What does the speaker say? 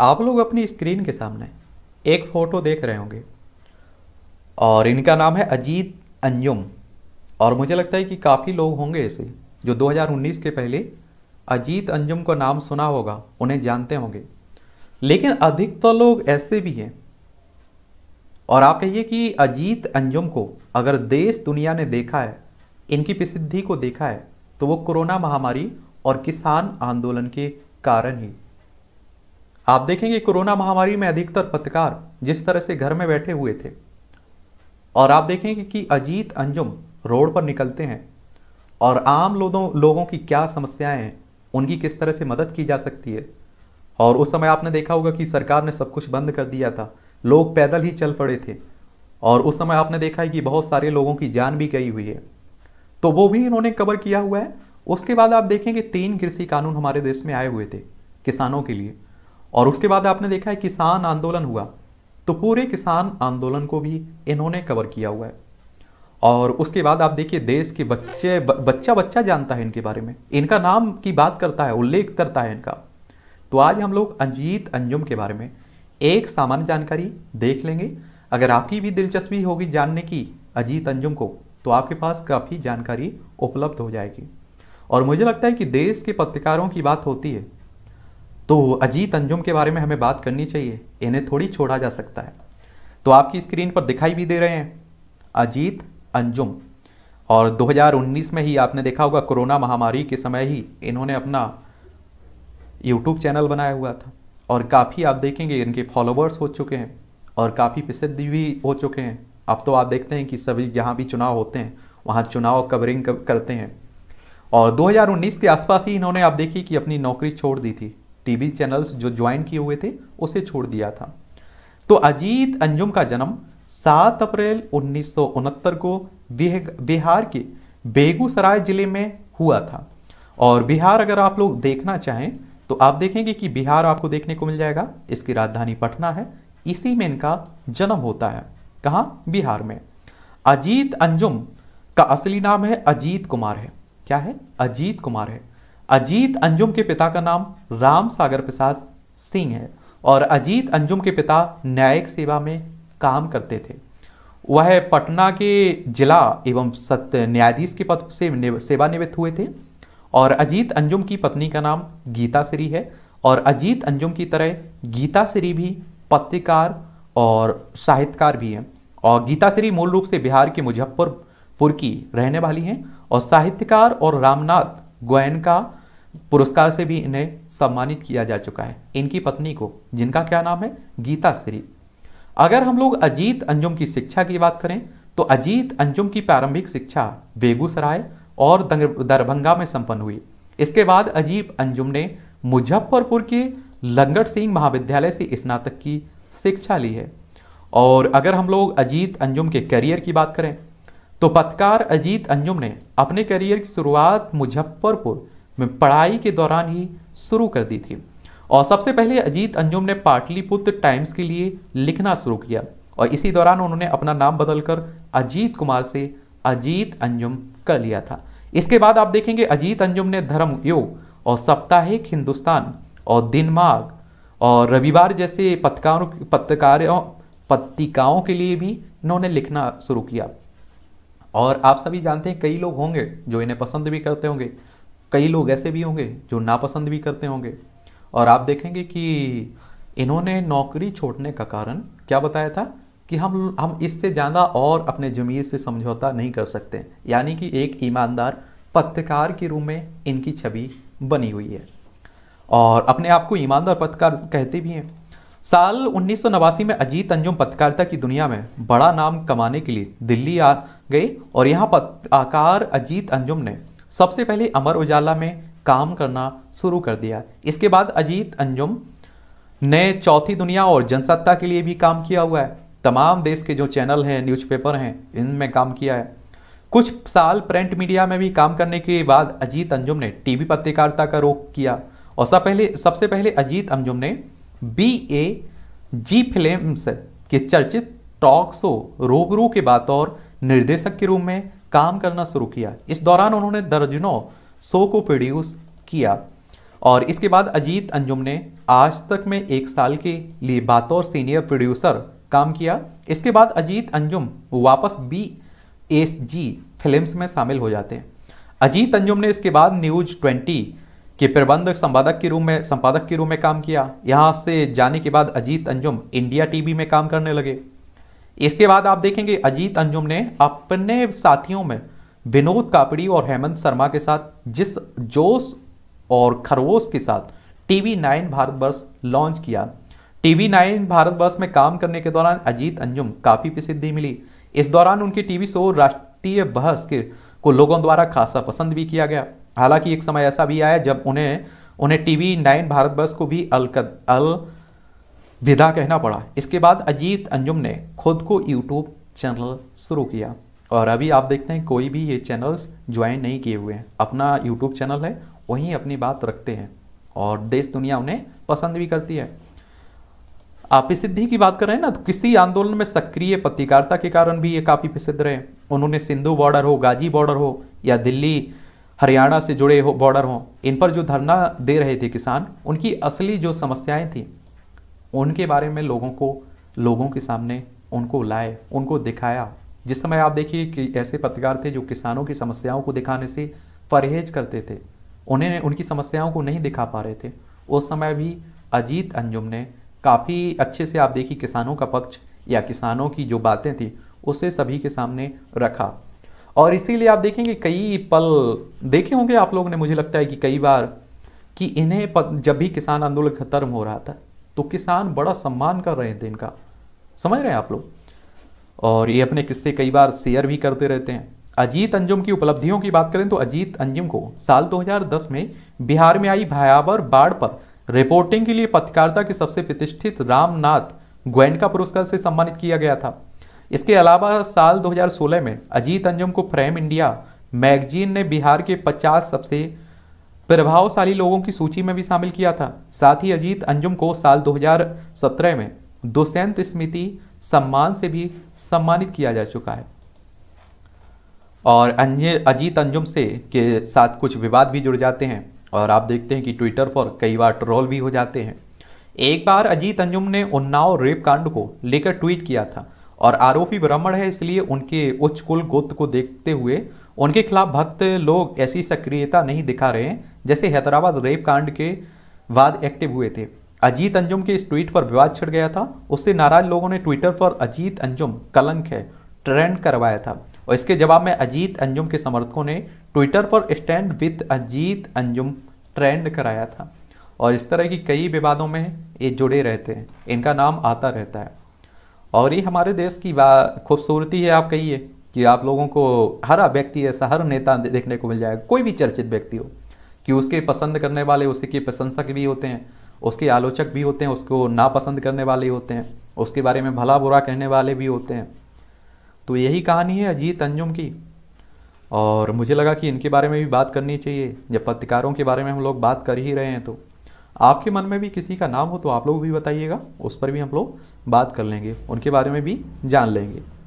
आप लोग अपनी स्क्रीन के सामने एक फ़ोटो देख रहे होंगे और इनका नाम है अजीत अंजुम और मुझे लगता है कि काफ़ी लोग होंगे ऐसे जो 2019 के पहले अजीत अंजुम का नाम सुना होगा उन्हें जानते होंगे लेकिन अधिकतर लोग ऐसे भी हैं और आप कहिए कि अजीत अंजुम को अगर देश दुनिया ने देखा है इनकी प्रसिद्धि को देखा है तो वो कोरोना महामारी और किसान आंदोलन के कारण ही आप देखेंगे कोरोना महामारी में अधिकतर पत्रकार जिस तरह से घर में बैठे हुए थे और आप देखेंगे कि अजीत अंजुम रोड पर निकलते हैं और आम लोगों लोगों की क्या समस्याएं हैं उनकी किस तरह से मदद की जा सकती है और उस समय आपने देखा होगा कि सरकार ने सब कुछ बंद कर दिया था लोग पैदल ही चल पड़े थे और उस समय आपने देखा है कि बहुत सारे लोगों की जान भी गई हुई है तो वो भी इन्होंने कवर किया हुआ है उसके बाद आप देखेंगे तीन कृषि कानून हमारे देश में आए हुए थे किसानों के लिए और उसके बाद आपने देखा है किसान आंदोलन हुआ तो पूरे किसान आंदोलन को भी इन्होंने कवर किया हुआ है और उसके बाद आप देखिए देश के बच्चे ब, बच्चा बच्चा जानता है इनके बारे में इनका नाम की बात करता है उल्लेख करता है इनका तो आज हम लोग अंजीत अंजुम के बारे में एक सामान्य जानकारी देख लेंगे अगर आपकी भी दिलचस्पी होगी जानने की अजीत अंजुम को तो आपके पास काफ़ी जानकारी उपलब्ध हो जाएगी और मुझे लगता है कि देश के पत्रकारों की बात होती है तो अजीत अंजुम के बारे में हमें बात करनी चाहिए इन्हें थोड़ी छोड़ा जा सकता है तो आपकी स्क्रीन पर दिखाई भी दे रहे हैं अजीत अंजुम और 2019 में ही आपने देखा होगा कोरोना महामारी के समय ही इन्होंने अपना यूट्यूब चैनल बनाया हुआ था और काफ़ी आप देखेंगे इनके फॉलोवर्स हो चुके हैं और काफ़ी प्रसिद्ध भी हो चुके हैं अब तो आप देखते हैं कि सभी जहाँ भी चुनाव होते हैं वहाँ चुनाव कवरिंग करते हैं और 2019 के आसपास ही इन्होंने आप देखिए कि अपनी नौकरी छोड़ दी थी टीवी चैनल्स जो ज्वाइन किए हुए थे उसे छोड़ दिया था तो अजीत अंजुम का जन्म 7 अप्रैल उन्नीस को बिहार के बेगूसराय जिले में हुआ था और बिहार अगर आप लोग देखना चाहें तो आप देखेंगे कि बिहार आपको देखने को मिल जाएगा इसकी राजधानी पटना है इसी में इनका जन्म होता है कहा बिहार में अजीत अंजुम का असली नाम है अजीत कुमार है क्या है अजीत कुमार है अजीत अंजुम के पिता का नाम राम सागर प्रसाद सिंह है और अजीत अंजुम के पिता न्यायिक सेवा में काम करते थे वह पटना के जिला एवं सत्य न्यायाधीश के पद से सेवानिवृत्त हुए थे और अजीत अंजुम की पत्नी का नाम गीता श्री है और अजीत अंजुम की तरह गीता श्री भी पत्रकार और साहित्यकार भी हैं और गीता श्री मूल रूप से बिहार के मुजफ्फरपुर की रहने वाली हैं और साहित्यकार और रामनाथ गोयनका पुरस्कार से भी इन्हें सम्मानित किया जा चुका है इनकी पत्नी को जिनका क्या नाम है गीता श्री अगर हम लोग अजीत अंजुम की शिक्षा की बात करें तो अजीत अंजुम की प्रारंभिक शिक्षा बेगूसराय और दरभंगा में संपन्न हुई इसके बाद अजीत अंजुम ने मुजफ्फरपुर के लंगट सिंह महाविद्यालय से स्नातक की शिक्षा ली है और अगर हम लोग अजीत अंजुम के करियर की बात करें तो पत्रकार अजीत अंजुम ने अपने करियर की शुरुआत मुजफ्फरपुर में पढ़ाई के दौरान ही शुरू कर दी थी और सबसे पहले अजीत अंजुम ने पाटलिपुत्र टाइम्स के लिए लिखना शुरू किया और इसी दौरान उन्होंने अपना नाम बदलकर अजीत कुमार से अजीत अंजुम कर लिया था इसके बाद आप देखेंगे अजीत अंजुम ने धर्म योग और साप्ताहिक हिंदुस्तान और दिनमार्ग और रविवार जैसे पत्रकारों पत्रकारों पत्रिकाओं के लिए भी इन्होंने लिखना शुरू किया और आप सभी जानते हैं कई लोग होंगे जो इन्हें पसंद भी करते होंगे कई लोग ऐसे भी होंगे जो नापसंद भी करते होंगे और आप देखेंगे कि इन्होंने नौकरी छोड़ने का कारण क्या बताया था कि हम हम इससे ज़्यादा और अपने ज़मीर से समझौता नहीं कर सकते यानी कि एक ईमानदार पत्रकार के रूप में इनकी छवि बनी हुई है और अपने आप को ईमानदार पत्रकार कहते भी हैं साल उन्नीस में अजीत अंजुम पत्रकारिता की दुनिया में बड़ा नाम कमाने के लिए दिल्ली आ गए और यहाँ पत्रकार अजीत अंजुम ने सबसे पहले अमर उजाला में काम करना शुरू कर दिया इसके बाद अजीत अंजुम ने चौथी दुनिया और जनसत्ता के लिए भी काम किया हुआ है तमाम देश के जो चैनल हैं न्यूज़पेपर हैं इनमें काम किया है कुछ साल प्रिंट मीडिया में भी काम करने के बाद अजीत अंजुम ने टीवी पत्रकारिता का रोक किया और सब पहले सबसे पहले अजीत अंजुम ने बी ए जी फिल्म के चर्चित टॉक शो रूबरू के बतौर निर्देशक के रूप में काम करना शुरू किया इस दौरान उन्होंने दर्जनों शो को प्रोड्यूस किया और इसके बाद अजीत अंजुम ने आज तक में एक साल के लिए बातौर सीनियर प्रोड्यूसर काम किया इसके बाद अजीत अंजुम वापस बी एस जी फिल्म्स में शामिल हो जाते हैं अजीत अंजुम ने इसके बाद न्यूज ट्वेंटी के प्रबंधक संपादक के रूप में संपादक के रूप में काम किया यहाँ से जाने के बाद अजीत अंजुम इंडिया टीवी में काम करने लगे इसके बाद आप देखेंगे अजीत अंजुम ने अपने साथियों में विनोद कापड़ी और हेमंत शर्मा के साथ जिस जोश और खरगोश के साथ टीवी नाइन भारतवर्ष लॉन्च किया टीवी नाइन भारतवर्ष में काम करने के दौरान अजीत अंजुम काफ़ी प्रसिद्धि मिली इस दौरान उनके टीवी शो राष्ट्रीय बहस के को लोगों द्वारा खासा पसंद भी किया गया हालांकि एक समय ऐसा भी आया जब उन्हें उन्हें टीवी नाइन भारतवर्ष को भी अलकद अल विदा कहना पड़ा इसके बाद अजीत अंजुम ने खुद को यूट्यूब चैनल शुरू किया और अभी आप देखते हैं कोई भी ये चैनल्स ज्वाइन नहीं किए हुए हैं अपना यूट्यूब चैनल है वहीं अपनी बात रखते हैं और देश दुनिया उन्हें पसंद भी करती है आप सिद्धि की बात करें ना तो किसी आंदोलन में सक्रिय पत्रकारिता के कारण भी ये काफ़ी प्रसिद्ध रहे उन्होंने सिंधु बॉर्डर हो गाजी बॉर्डर हो या दिल्ली हरियाणा से जुड़े हो बॉर्डर हो इन पर जो धरना दे रहे थे किसान उनकी असली जो समस्याएं थी उनके बारे में लोगों को लोगों के सामने उनको लाए उनको दिखाया जिस समय आप देखिए कि ऐसे पत्रकार थे जो किसानों की समस्याओं को दिखाने से परहेज करते थे उन्हें उनकी समस्याओं को नहीं दिखा पा रहे थे उस समय भी अजीत अंजुम ने काफ़ी अच्छे से आप देखिए किसानों का पक्ष या किसानों की जो बातें थी उसे सभी के सामने रखा और इसीलिए आप देखेंगे कई पल देखे होंगे आप लोगों ने मुझे लगता है कि कई बार कि इन्हें जब भी किसान आंदोलन खत्म हो रहा था तो किसान बड़ा सम्मान कर रहे थे इनका समझ रहे हैं आप लोग और ये अपने किस्से कई बार शेयर भी करते रहते हैं अजीत अंजुम की उपलब्धियों की बात करें तो अजीत अंजुम को साल 2010 में बिहार में आई भयावह बाढ़ पर रिपोर्टिंग के लिए पत्रकारिता के सबसे प्रतिष्ठित रामनाथ गोयनका पुरस्कार से सम्मानित किया गया था इसके अलावा साल 2016 में अजीत अंजुम को फ्रेम इंडिया मैगजीन ने बिहार के 50 सबसे प्रभावशाली लोगों की सूची में भी शामिल किया था साथ ही अजीत अंजुम को साल 2017 में दुष्यंत स्मृति सम्मान से भी सम्मानित किया जा चुका है और अजीत अंजुम से के साथ कुछ विवाद भी जुड़ जाते हैं और आप देखते हैं कि ट्विटर पर कई बार ट्रोल भी हो जाते हैं एक बार अजीत अंजुम ने उन्नाव रेप कांड को लेकर ट्वीट किया था और आरोपी ब्राह्मण है इसलिए उनके उच्च कुल गोत्र को देखते हुए उनके खिलाफ भक्त लोग ऐसी सक्रियता नहीं दिखा रहे हैं जैसे हैदराबाद रेप कांड के बाद एक्टिव हुए थे अजीत अंजुम के इस ट्वीट पर विवाद छिड़ गया था उससे नाराज लोगों ने ट्विटर पर अजीत अंजुम कलंक है ट्रेंड करवाया था और इसके जवाब में अजीत अंजुम के समर्थकों ने ट्विटर पर stand with Ajit Anjum trend कराया था और इस तरह की कई विवादों में ये जुड़े रहते हैं इनका नाम आता रहता है और ये हमारे देश की खूबसूरती है आप कहिए कि आप लोगों को हर व्यक्ति ऐसा हर नेता देखने को मिल जाएगा कोई भी चर्चित व्यक्ति हो कि उसके पसंद करने वाले उसी के प्रशंसक भी होते हैं उसके आलोचक भी होते हैं उसको नापसंद करने वाले होते हैं उसके बारे में भला बुरा कहने वाले भी होते हैं तो यही कहानी है अजीत अंजुम की और मुझे लगा कि इनके बारे में भी बात करनी चाहिए जब पत्रकारों के बारे में हम लोग बात कर ही रहे हैं तो आपके मन में भी किसी का नाम हो तो आप लोग भी बताइएगा उस पर भी हम लोग बात कर लेंगे उनके बारे में भी जान लेंगे